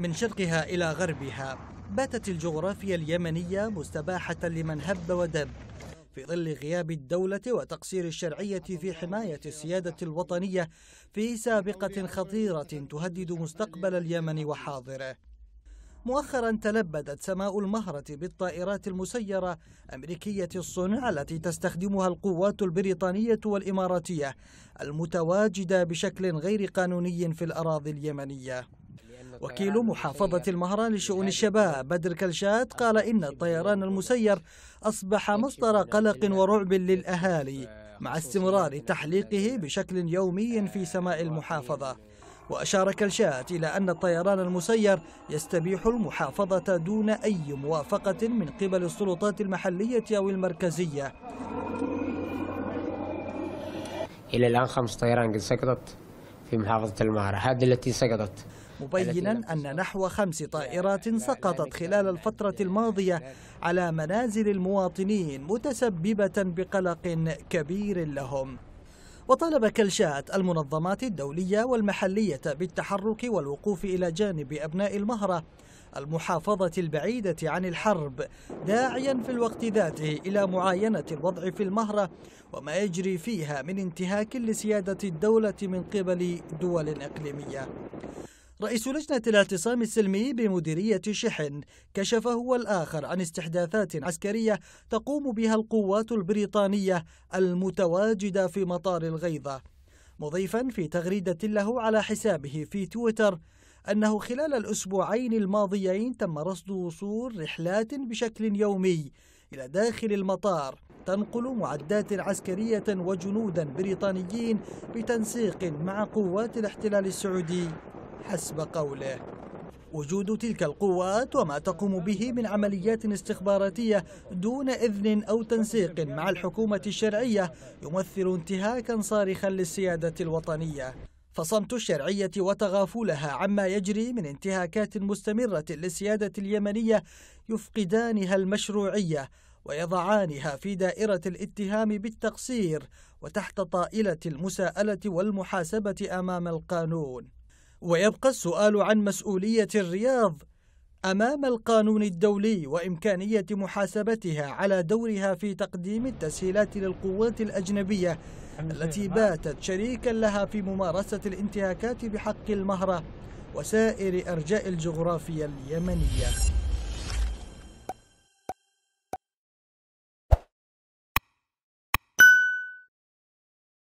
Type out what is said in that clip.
من شرقها إلى غربها باتت الجغرافيا اليمنية مستباحة لمن هب ودب في ظل غياب الدولة وتقصير الشرعية في حماية السيادة الوطنية في سابقة خطيرة تهدد مستقبل اليمن وحاضره مؤخرا تلبدت سماء المهرة بالطائرات المسيرة أمريكية الصنع التي تستخدمها القوات البريطانية والإماراتية المتواجدة بشكل غير قانوني في الأراضي اليمنية وكيل محافظة المهرة لشؤون الشباب بدر كلشات قال إن الطيران المسير أصبح مصدر قلق ورعب للأهالي مع استمرار تحليقه بشكل يومي في سماء المحافظة وأشار كلشات إلى أن الطيران المسير يستبيح المحافظة دون أي موافقة من قبل السلطات المحلية أو المركزية إلى الآن خمس طيران قد سقطت في محافظة المارة هذه التي سقطت مبينا أن نحو خمس طائرات سقطت خلال الفترة الماضية على منازل المواطنين متسببة بقلق كبير لهم وطالب كلشات المنظمات الدولية والمحلية بالتحرك والوقوف إلى جانب أبناء المهرة المحافظة البعيدة عن الحرب داعيا في الوقت ذاته إلى معاينة الوضع في المهرة وما يجري فيها من انتهاك لسيادة الدولة من قبل دول إقليمية رئيس لجنة الاعتصام السلمي بمديرية شحن كشف هو الآخر عن استحداثات عسكرية تقوم بها القوات البريطانية المتواجدة في مطار الغيضة مضيفا في تغريدة له على حسابه في تويتر أنه خلال الأسبوعين الماضيين تم رصد وصول رحلات بشكل يومي إلى داخل المطار تنقل معدات عسكرية وجنودا بريطانيين بتنسيق مع قوات الاحتلال السعودي حسب قوله وجود تلك القوات وما تقوم به من عمليات استخباراتية دون إذن أو تنسيق مع الحكومة الشرعية يمثل انتهاكا صارخا للسيادة الوطنية فصمت الشرعية وتغافلها عما يجري من انتهاكات مستمرة للسيادة اليمنية يفقدانها المشروعية ويضعانها في دائرة الاتهام بالتقصير وتحت طائلة المساءلة والمحاسبة أمام القانون. ويبقى السؤال عن مسؤولية الرياض أمام القانون الدولي وإمكانية محاسبتها على دورها في تقديم التسهيلات للقوات الأجنبية التي باتت شريكا لها في ممارسة الانتهاكات بحق المهرة وسائر أرجاء الجغرافيا اليمنية